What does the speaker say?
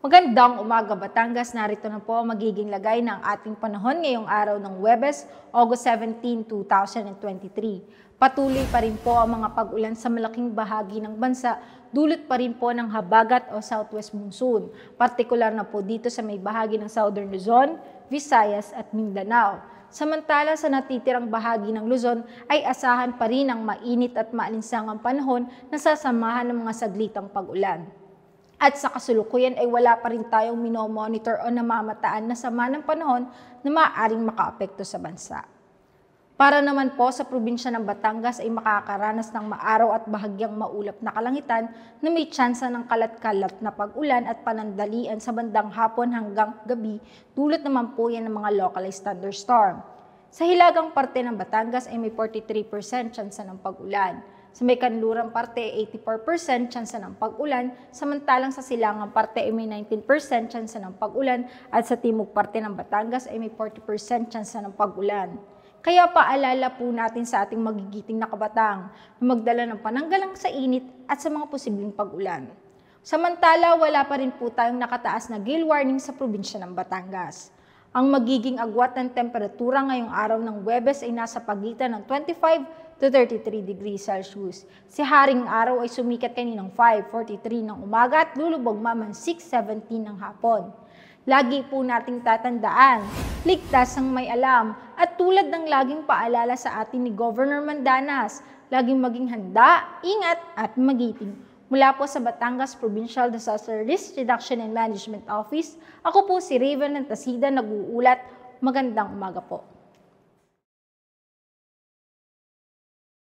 Magandang umaga Batangas, narito na po ang magiging lagay ng ating panahon ngayong araw ng Webes, August 17, 2023. Patuloy pa rin po ang mga pag-ulan sa malaking bahagi ng bansa, dulot pa rin po ng habagat o southwest monsoon, partikular na po dito sa may bahagi ng Southern Luzon, Visayas at Mindanao. Samantala sa natitirang bahagi ng Luzon ay asahan pa rin ang mainit at maalinsangang panahon na sasamahan ng mga saglitang pag-ulan. At sa kasulukuyan ay wala pa rin tayong minomonitor o namamataan na sama ng panahon na maaaring makaapekto sa bansa. Para naman po sa probinsya ng Batangas ay makakaranas ng maaraw at bahagyang maulap na kalangitan na may tsansa ng kalat-kalat na pag-ulan at panandalian sa bandang hapon hanggang gabi tulad naman po yan ng mga localized thunderstorm. Sa hilagang parte ng Batangas ay may 43% tsansa ng pag-ulan. Sa may kanluran parte, 84% chance ng pag-ulan, samantalang sa silangang parte ay may 19% chance ng pag-ulan at sa timog parte ng Batangas ay may 40% chance ng pag-ulan. Kaya paalala po natin sa ating magigiting na kabatang na magdala ng pananggalang sa init at sa mga posibleng pag-ulan. Samantala, wala pa rin po tayong nakataas na gale warning sa probinsya ng Batangas. Ang magiging agwat ng temperatura ngayong araw ng Webes ay nasa pagitan ng 25 to 33 degrees Celsius. Si Haring Araw ay sumikat kaninang 5.43 ng umaga at lulubog maman 6.17 ng hapon. Lagi po nating tatandaan, ligtas ang may alam at tulad ng laging paalala sa atin ni Governor Mandanas, laging maging handa, ingat at magiting. Mula po sa Batangas Provincial Disaster Risk Reduction and Management Office, ako po si Raven Antasida, nag-uulat. Magandang umaga po.